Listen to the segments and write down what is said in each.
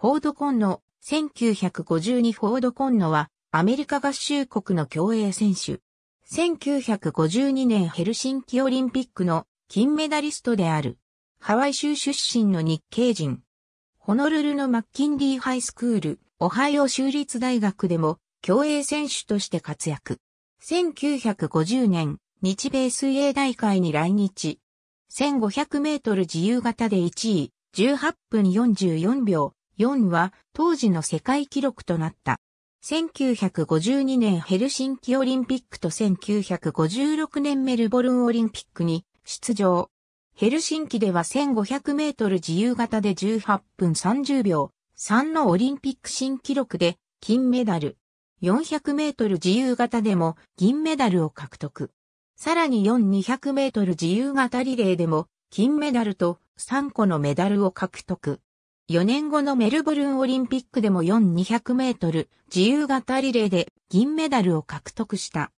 フォードコンノ、1952フォードコンノは、アメリカ合衆国の競泳選手。1952年ヘルシンキオリンピックの金メダリストである。ハワイ州出身の日系人。ホノルルのマッキンリーハイスクール、オハイオ州立大学でも、競泳選手として活躍。1950年、日米水泳大会に来日。1500メートル自由形で1位、18分44秒。4は当時の世界記録となった。1952年ヘルシンキオリンピックと1956年メルボルンオリンピックに出場。ヘルシンキでは1500メートル自由形で18分30秒3のオリンピック新記録で金メダル。400メートル自由形でも銀メダルを獲得。さらに4200メートル自由形リレーでも金メダルと3個のメダルを獲得。4年後のメルボルンオリンピックでも4200メートル自由型リレーで銀メダルを獲得した。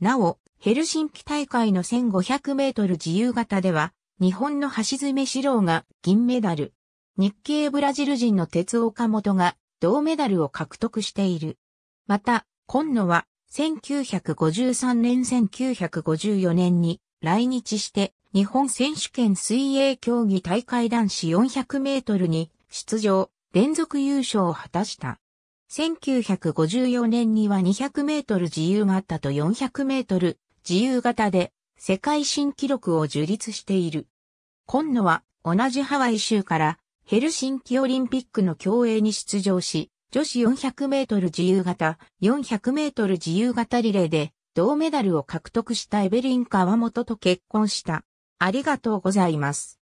なお、ヘルシンキ大会の1500メートル自由型では、日本の橋爪志郎が銀メダル。日系ブラジル人の鉄岡本が銅メダルを獲得している。また、今野は1953年1954年に来日して日本選手権水泳競技大会男子400メートルに出場、連続優勝を果たした。1954年には200メートル自由たと400メートル自由型で世界新記録を樹立している。今野は同じハワイ州からヘルシンキオリンピックの競泳に出場し、女子400メートル自由型、400メートル自由型リレーで銅メダルを獲得したエベリン・川本と結婚した。ありがとうございます。